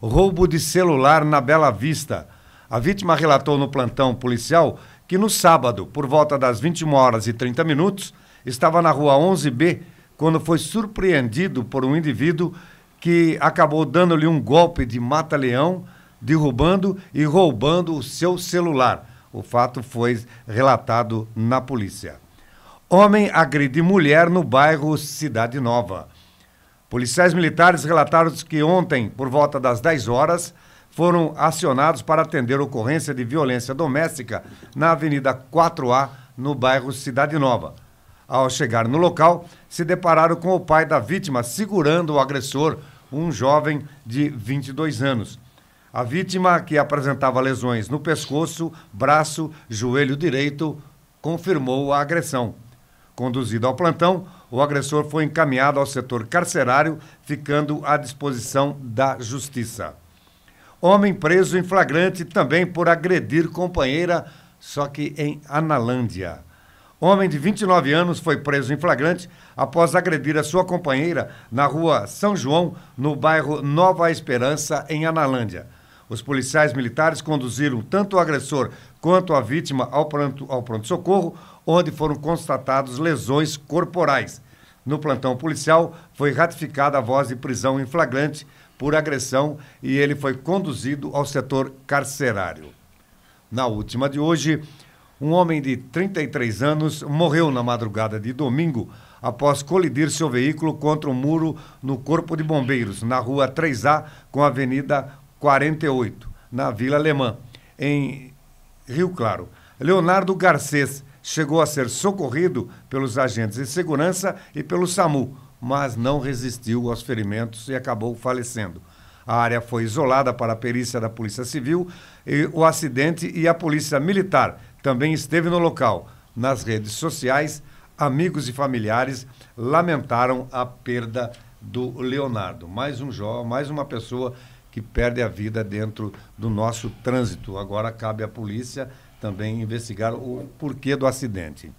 roubo de celular na Bela Vista. A vítima relatou no plantão policial que no sábado, por volta das 21 horas e 30 minutos, estava na rua 11B quando foi surpreendido por um indivíduo que acabou dando-lhe um golpe de mata-leão, derrubando e roubando o seu celular. O fato foi relatado na polícia. Homem agride mulher no bairro Cidade Nova. Policiais militares relataram que ontem, por volta das 10 horas, foram acionados para atender ocorrência de violência doméstica na Avenida 4A, no bairro Cidade Nova. Ao chegar no local, se depararam com o pai da vítima segurando o agressor, um jovem de 22 anos. A vítima, que apresentava lesões no pescoço, braço, joelho direito, confirmou a agressão. Conduzido ao plantão, o agressor foi encaminhado ao setor carcerário, ficando à disposição da Justiça. Homem preso em flagrante também por agredir companheira, só que em Analândia. Homem de 29 anos foi preso em flagrante após agredir a sua companheira na rua São João, no bairro Nova Esperança, em Analândia. Os policiais militares conduziram tanto o agressor quanto a vítima ao pronto-socorro, pronto onde foram constatados lesões corporais. No plantão policial, foi ratificada a voz de prisão em flagrante por agressão e ele foi conduzido ao setor carcerário. Na última de hoje, um homem de 33 anos morreu na madrugada de domingo após colidir seu veículo contra um muro no Corpo de Bombeiros, na rua 3A, com a Avenida 48, na Vila Alemã, em Rio Claro. Leonardo Garcês chegou a ser socorrido pelos agentes de segurança e pelo SAMU, mas não resistiu aos ferimentos e acabou falecendo. A área foi isolada para a perícia da Polícia Civil e o acidente e a Polícia Militar também esteve no local. Nas redes sociais, amigos e familiares lamentaram a perda do Leonardo. Mais um jovem, mais uma pessoa que perde a vida dentro do nosso trânsito. Agora cabe à polícia também investigar o porquê do acidente.